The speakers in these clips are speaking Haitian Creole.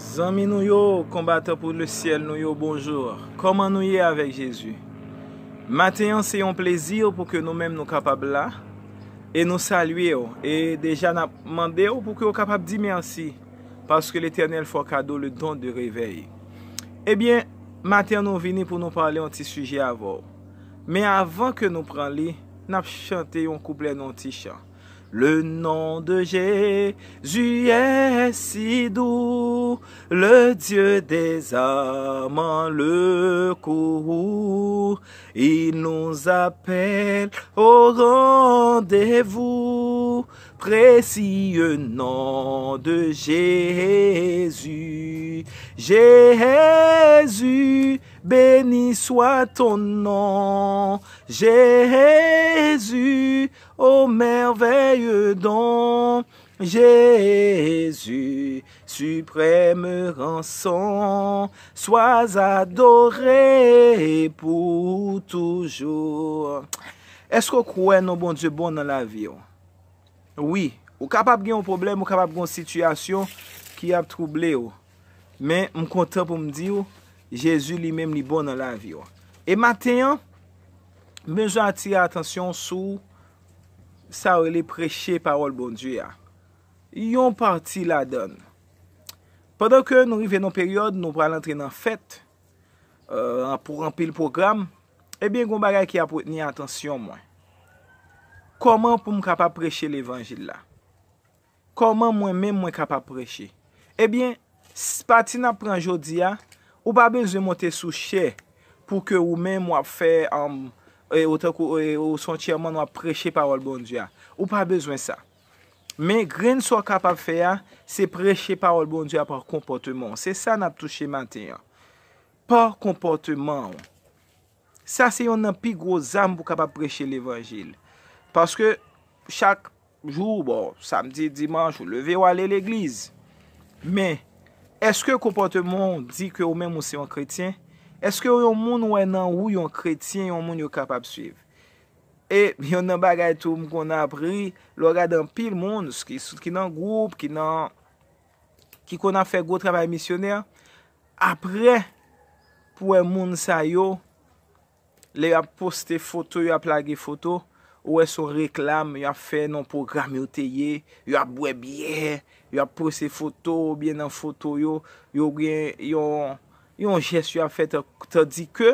ZAMI NOUYO KOMBATE POU LE SIEL NOUYO BONJOUR KOMAN NOUYE AVEK JEZU MATENYON SEYON PLEZI O POU KE NO MEM NOU KAPAB LA E NOU SALUYE O E DEJA NAP MANDE O POU KE O KAPAB DI MERSI PASKE L'ETERNEL FO KADOU LE DON DE REVEY E eh BIEN MATENYON NOU VINI POU NOU PARLE ON TI SUJYE AVOU ME AVAN KE NOU PRANLI n'a chante un non Le nom de Jésus est si doux, le Dieu des âmes le courroux. Il nous appelle au rendez-vous, précieux nom de Jésus. Jésus, Beni swa ton nan. Jezu, o merveye don. Jezu, supreme ranson. Swa zadori pou toujou. Esko kwen nou bon Djebon nan la vi yo? Oh? Oui, ou kapap gen yon problem, ou kapap gen yon situasyon ki ap trouble oh. yo. Men, m konten pou m di yo. Oh, Jezu li menm li bon nan la vi yo. E maten yo, menjou atire atensyon sou sa ou li preche parol bon Diyo ya. Yon parti la don. Padon ke nou rive nou peryode, nou pral entre nan fet, euh, pou rampil program, ebyen eh goun bagay ki apote ni atensyon mwen. Koman pou m kapap preche l'Evangile la? Koman mwen eh menm mwen kapap preche? Ebyen, si pati nan pran jodi ya, Ou pa bezwen montè sou chè pou ke ou men wap fè an, um, e, e, ou son chè man wap prechè parol bon diya. Ou pa bezwen sa. Men gren sou kapap fè an, se prechè parol bon diya par kompote moun. Se sa nan touche mantè an. Par kompote moun. Sa se yon nan pi grosan pou kapap prechè l'Evangil. Paske chak jou, bon, samdi, dimanj, ou leve wale l'Eglise. Men. Eske kompote moun di ke ou men moun se yon kretien? Eske yon moun wè nan wou yon kretien yon moun yon kapap suiv? E, yon nan bagay tou moun kon apri, lwa gade an pil moun, ki nan goup, ki kon an fè gwo travay misioner, apre, pou yon e moun sa yo, lè ap poste foto, lè ap lage foto, Ou eson reklam, yo a fe non program yo te ye, yo a bwe biye, yo a pose foto, biye nan foto yo, yo gen, yo, yo jesu a fe, te di ke,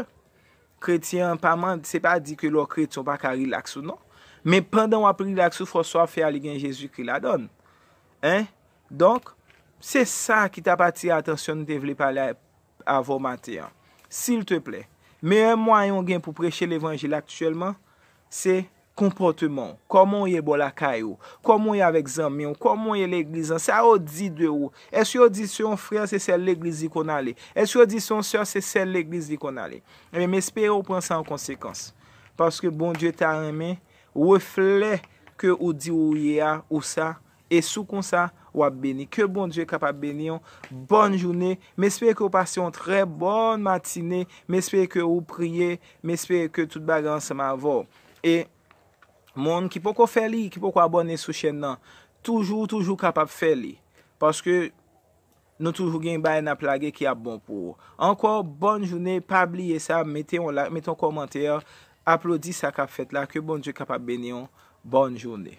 kretien pa man, se pa di ke lo kret son pa ka rilaksou, non? Me pandan wap rilaksou, foswa fe a li gen jesu ki la don. Hein? Donk, se sa ki ta pati atensyon de vle pale a vo mater. Si l te ple. Me mwa yon gen pou preche l evanjil aktuelman, se... kompote man, koman ou ye bolakay ou, koman ou ye avek zanmion, koman ou ye l'eglizan, sa ou di de ou, eswe ou di son fran se sel l'egliz di kon ale, eswe ou di son son se sel l'egliz di kon ale. Mespere ou pren san konsekans, paske bon Dje ta reme, ou e fle ke ou di ou ye a, ou sa, e sou kon sa, ou ap beni. Ke bon Dje kap ap beni yon, bon jounen, mespere ke ou pasyon tre bon matine, mespere ke ou priye, mespere ke tout bagan se ma avon, e mespere Moun ki po ko fè li, ki po ko abone sou chen nan. Toujou, toujou kapap fè li. Paske nou toujou gen baye na plage ki ap bon pou. Anko, bon jounè, pa bliye sa, meton komantè, aplodi sa kap fèt la. Ke bon djè kapap benyon, bon jounè.